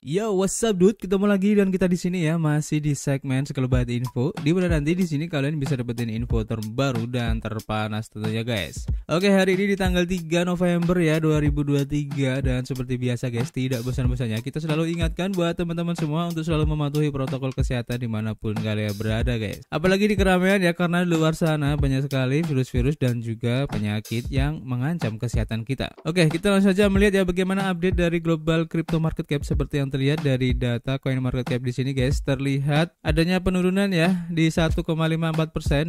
Yo, what's up dude? Ketemu lagi dan kita di sini ya masih di segmen sekelebat info. Di mana nanti di sini kalian bisa dapetin info terbaru dan terpanas tentunya guys. Oke, hari ini di tanggal 3 November ya 2023 dan seperti biasa guys, tidak bosan-bosannya kita selalu ingatkan buat teman-teman semua untuk selalu mematuhi protokol kesehatan dimanapun kalian berada guys. Apalagi di keramaian ya karena di luar sana banyak sekali virus-virus dan juga penyakit yang mengancam kesehatan kita. Oke, kita langsung saja melihat ya bagaimana update dari global crypto market cap seperti yang terlihat dari data coin market cap di sini guys, terlihat adanya penurunan ya di 1,54%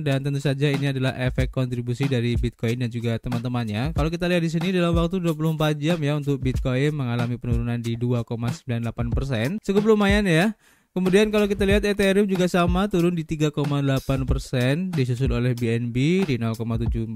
dan tentu saja ini adalah efek kontribusi dari Bitcoin dan juga teman-temannya. Kalau kita lihat di sini dalam waktu 24 jam ya untuk Bitcoin mengalami penurunan di 2,98%. Cukup lumayan ya. Kemudian kalau kita lihat Ethereum juga sama turun di 3,8% disusul oleh BNB di 0,74%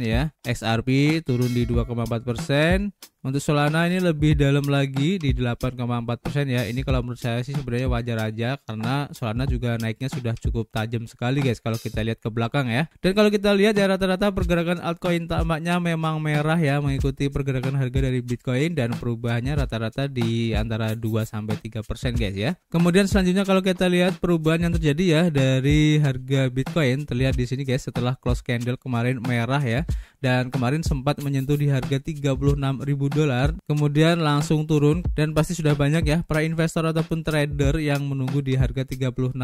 ya. XRP turun di 2,4%, untuk Solana ini lebih dalam lagi di 8,4% persen ya. Ini kalau menurut saya sih sebenarnya wajar aja karena Solana juga naiknya sudah cukup tajam sekali guys kalau kita lihat ke belakang ya. Dan kalau kita lihat ya rata-rata pergerakan altcoin tamaknya memang merah ya mengikuti pergerakan harga dari Bitcoin dan perubahannya rata-rata di antara 2 sampai persen guys ya. Kemudian selanjutnya kalau kita lihat perubahan yang terjadi ya dari harga Bitcoin terlihat di sini guys setelah close candle kemarin merah ya dan kemarin sempat menyentuh di harga 36.000 dolar, kemudian langsung turun dan pasti sudah banyak ya para investor ataupun trader yang menunggu di harga 36.000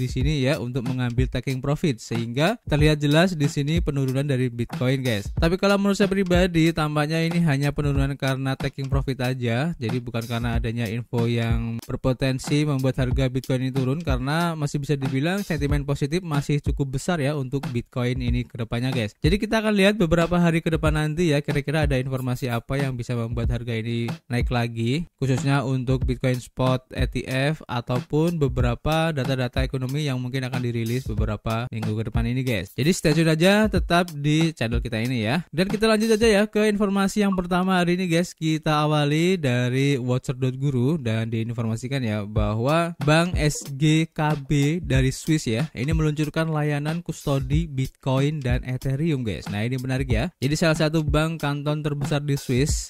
di sini ya untuk mengambil taking profit sehingga terlihat jelas di sini penurunan dari Bitcoin guys. Tapi kalau menurut saya pribadi tampaknya ini hanya penurunan karena taking profit aja, jadi bukan karena adanya info yang berpotensi membuat harga Bitcoin ini turun karena masih bisa dibilang sentimen positif masih cukup besar ya untuk Bitcoin ini kedepannya guys. Jadi kita akan lihat beberapa hari ke depan nanti ya kira-kira ada informasi apa yang bisa membuat harga ini naik lagi, khususnya untuk Bitcoin Spot ETF ataupun beberapa data-data ekonomi yang mungkin akan dirilis beberapa minggu ke depan ini guys. Jadi stay tune aja tetap di channel kita ini ya. Dan kita lanjut aja ya ke informasi yang pertama hari ini guys. Kita awali dari watcher.guru dan diinformasikan ya bahwa Bank SGKB dari Swiss ya, ini meluncurkan layanan kustodi Bitcoin dan Ethereum guys. Nah, ini menarik ya. Jadi salah satu bank kanton terbesar di Swiss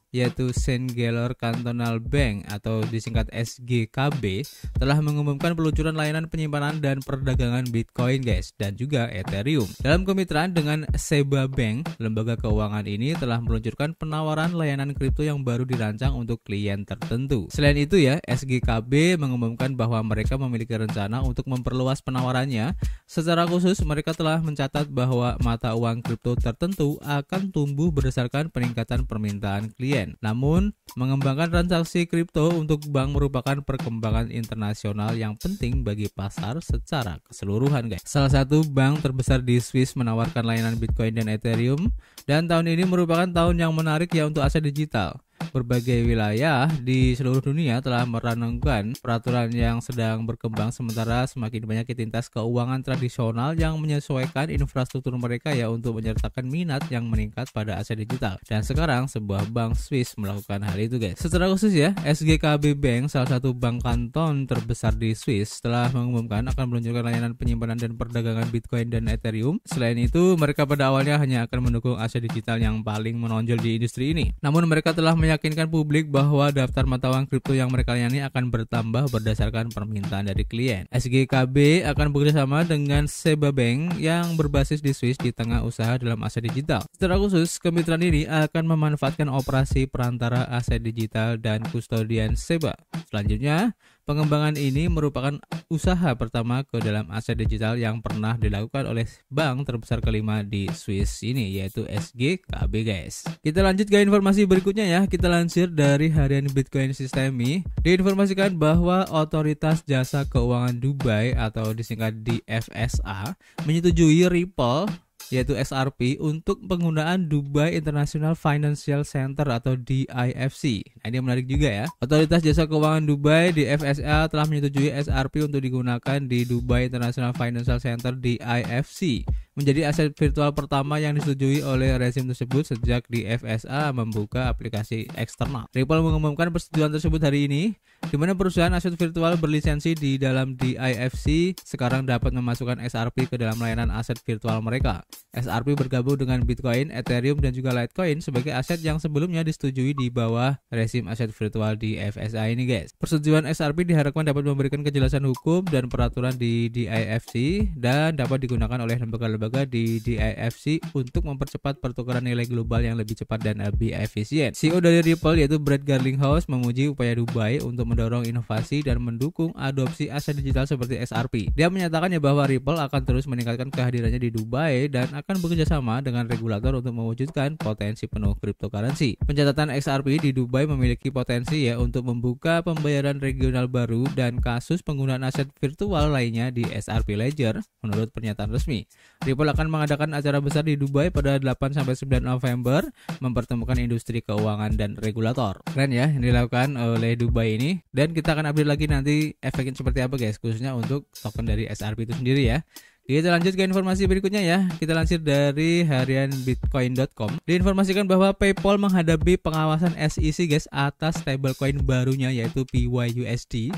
yaitu Saint Gellor Cantonal Bank atau disingkat SGKB telah mengumumkan peluncuran layanan penyimpanan dan perdagangan Bitcoin guys dan juga Ethereum. Dalam kemitraan dengan Seba Bank, lembaga keuangan ini telah meluncurkan penawaran layanan kripto yang baru dirancang untuk klien tertentu. Selain itu ya, SGKB mengumumkan bahwa mereka memiliki rencana untuk memperluas penawarannya. Secara khusus, mereka telah mencatat bahwa mata uang kripto tertentu akan tumbuh berdasarkan peningkatan permintaan klien namun, mengembangkan transaksi kripto untuk bank merupakan perkembangan internasional yang penting bagi pasar secara keseluruhan, guys. Salah satu bank terbesar di Swiss menawarkan layanan Bitcoin dan Ethereum dan tahun ini merupakan tahun yang menarik ya untuk aset digital. Berbagai wilayah di seluruh dunia telah merenungkan peraturan yang sedang berkembang sementara semakin banyak identitas keuangan tradisional yang menyesuaikan infrastruktur mereka ya untuk menyertakan minat yang meningkat pada aset digital. Dan sekarang sebuah bank Swiss melakukan hal itu guys. Secara khusus ya, SGKB Bank salah satu bank kanton terbesar di Swiss telah mengumumkan akan meluncurkan layanan penyimpanan dan perdagangan Bitcoin dan Ethereum. Selain itu, mereka pada awalnya hanya akan mendukung aset digital yang paling menonjol di industri ini. Namun mereka telah meyakinkan meyakinkan publik bahwa daftar mata uang kripto yang mereka layani akan bertambah berdasarkan permintaan dari klien. SGKB akan bekerjasama dengan Seba Bank yang berbasis di Swiss di tengah usaha dalam aset digital. Secara khusus, kemitraan ini akan memanfaatkan operasi perantara aset digital dan kustodian Seba. Selanjutnya, Pengembangan ini merupakan usaha pertama ke dalam aset digital yang pernah dilakukan oleh bank terbesar kelima di Swiss ini yaitu SGKB guys. Kita lanjut ke informasi berikutnya ya. Kita lansir dari harian Bitcoin Systemi. Diinformasikan bahwa otoritas jasa keuangan Dubai atau disingkat DFSA menyetujui Ripple yaitu SRP untuk penggunaan Dubai International Financial Center atau DIFC. Nah, ini menarik juga ya. Otoritas Jasa Keuangan Dubai DFSA telah menyetujui SRP untuk digunakan di Dubai International Financial Center DIFC menjadi aset virtual pertama yang disetujui oleh rezim tersebut sejak di FSA membuka aplikasi eksternal. Ripple mengumumkan persetujuan tersebut hari ini, di mana perusahaan aset virtual berlisensi di dalam DIFC sekarang dapat memasukkan SRP ke dalam layanan aset virtual mereka. SRP bergabung dengan Bitcoin, Ethereum, dan juga Litecoin sebagai aset yang sebelumnya disetujui di bawah rezim aset virtual di FSA ini guys. Persetujuan SRP diharapkan dapat memberikan kejelasan hukum dan peraturan di DIFC dan dapat digunakan oleh lembaga-lembaga lembaga di DIFC untuk mempercepat pertukaran nilai global yang lebih cepat dan lebih efisien. CEO dari Ripple yaitu Brad Garlinghouse memuji upaya Dubai untuk mendorong inovasi dan mendukung adopsi aset digital seperti SRP. Dia menyatakannya bahwa Ripple akan terus meningkatkan kehadirannya di Dubai dan akan bekerja sama dengan regulator untuk mewujudkan potensi penuh cryptocurrency. Pencatatan XRP di Dubai memiliki potensi ya untuk membuka pembayaran regional baru dan kasus penggunaan aset virtual lainnya di SRP Ledger menurut pernyataan resmi. Sipol akan mengadakan acara besar di Dubai pada 8 sampai 9 November mempertemukan industri keuangan dan regulator. Keren ya yang dilakukan oleh Dubai ini dan kita akan update lagi nanti efeknya seperti apa guys khususnya untuk token dari SRP itu sendiri ya. Kita lanjut ke informasi berikutnya ya. Kita lansir dari harian bitcoin.com. Diinformasikan bahwa PayPal menghadapi pengawasan SEC guys atas stablecoin barunya yaitu PYUSD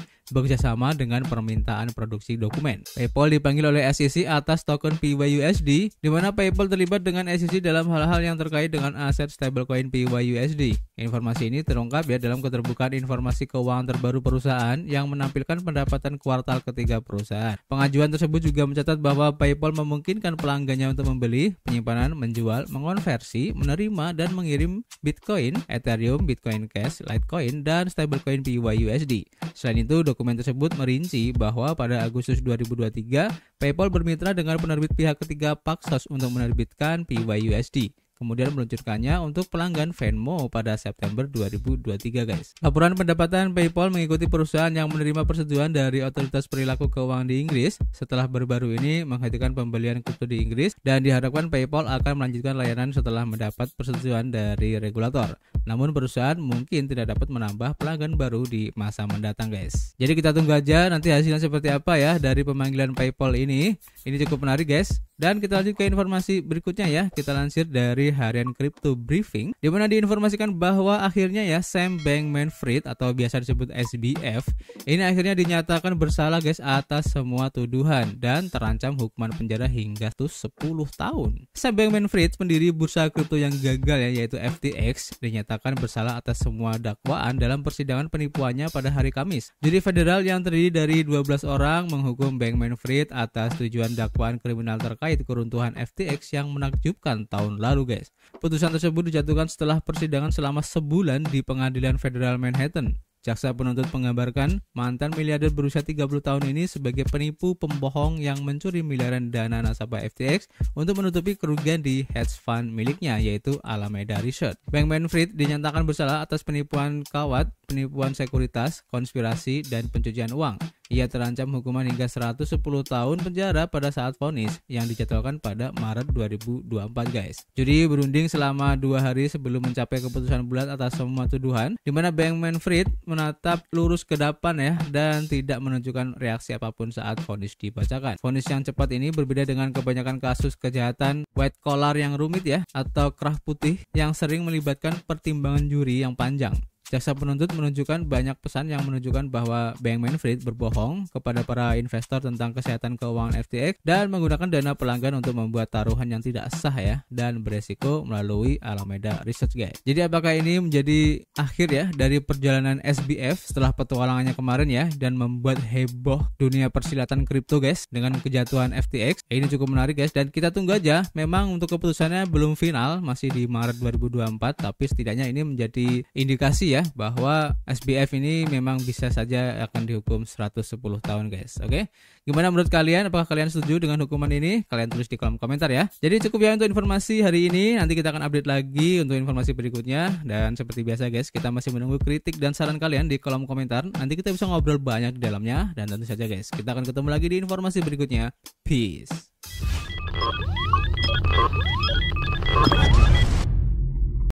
sama dengan permintaan produksi dokumen. PayPal dipanggil oleh SEC atas token PYUSD, di mana PayPal terlibat dengan SEC dalam hal-hal yang terkait dengan aset stablecoin PYUSD. Informasi ini terungkap ya dalam keterbukaan informasi keuangan terbaru perusahaan yang menampilkan pendapatan kuartal ketiga perusahaan. Pengajuan tersebut juga mencatat bahwa PayPal memungkinkan pelanggannya untuk membeli, penyimpanan, menjual, mengonversi, menerima, dan mengirim Bitcoin, Ethereum, Bitcoin Cash, Litecoin, dan stablecoin PYUSD. Selain itu, dokumen tersebut merinci bahwa pada Agustus 2023, PayPal bermitra dengan penerbit pihak ketiga Paxos untuk menerbitkan PYUSD kemudian meluncurkannya untuk pelanggan Venmo pada September 2023 guys. Laporan pendapatan PayPal mengikuti perusahaan yang menerima persetujuan dari otoritas perilaku keuangan di Inggris setelah baru-baru ini menghentikan pembelian kripto di Inggris dan diharapkan PayPal akan melanjutkan layanan setelah mendapat persetujuan dari regulator. Namun perusahaan mungkin tidak dapat menambah pelanggan baru di masa mendatang guys. Jadi kita tunggu aja nanti hasilnya seperti apa ya dari pemanggilan PayPal ini. Ini cukup menarik guys. Dan kita lanjut ke informasi berikutnya ya. Kita lansir dari harian Crypto Briefing di mana diinformasikan bahwa akhirnya ya Sam Bankman-Fried atau biasa disebut SBF ini akhirnya dinyatakan bersalah guys atas semua tuduhan dan terancam hukuman penjara hingga tuh 10 tahun. Sam Bankman-Fried pendiri bursa kripto yang gagal ya yaitu FTX dinyatakan bersalah atas semua dakwaan dalam persidangan penipuannya pada hari Kamis. Jadi federal yang terdiri dari 12 orang menghukum Bankman-Fried atas tujuan dakwaan kriminal terkait keruntuhan FTX yang menakjubkan tahun lalu guys. Putusan tersebut dijatuhkan setelah persidangan selama sebulan di pengadilan federal Manhattan. Jaksa penuntut menggambarkan mantan miliarder berusia 30 tahun ini sebagai penipu pembohong yang mencuri miliaran dana nasabah FTX untuk menutupi kerugian di hedge fund miliknya yaitu Alameda Research. Bank Manfred dinyatakan bersalah atas penipuan kawat, penipuan sekuritas, konspirasi, dan pencucian uang. Ia terancam hukuman hingga 110 tahun penjara pada saat vonis yang dijadwalkan pada Maret 2024 guys. Jadi berunding selama dua hari sebelum mencapai keputusan bulat atas semua tuduhan, di mana Bankman Fried menatap lurus ke depan ya dan tidak menunjukkan reaksi apapun saat vonis dibacakan. Vonis yang cepat ini berbeda dengan kebanyakan kasus kejahatan white collar yang rumit ya atau kerah putih yang sering melibatkan pertimbangan juri yang panjang. Jaksa penuntut menunjukkan banyak pesan yang menunjukkan bahwa Bank Manfred berbohong kepada para investor tentang kesehatan keuangan FTX dan menggunakan dana pelanggan untuk membuat taruhan yang tidak sah ya dan beresiko melalui Alameda Research guys. Jadi apakah ini menjadi akhir ya dari perjalanan SBF setelah petualangannya kemarin ya dan membuat heboh dunia persilatan kripto guys dengan kejatuhan FTX? Eh, ini cukup menarik guys dan kita tunggu aja. Memang untuk keputusannya belum final masih di Maret 2024 tapi setidaknya ini menjadi indikasi ya bahwa SBF ini memang bisa saja akan dihukum 110 tahun guys. Oke. Okay? Gimana menurut kalian? Apakah kalian setuju dengan hukuman ini? Kalian tulis di kolom komentar ya. Jadi cukup ya untuk informasi hari ini. Nanti kita akan update lagi untuk informasi berikutnya dan seperti biasa guys, kita masih menunggu kritik dan saran kalian di kolom komentar. Nanti kita bisa ngobrol banyak di dalamnya dan tentu saja guys, kita akan ketemu lagi di informasi berikutnya. Peace.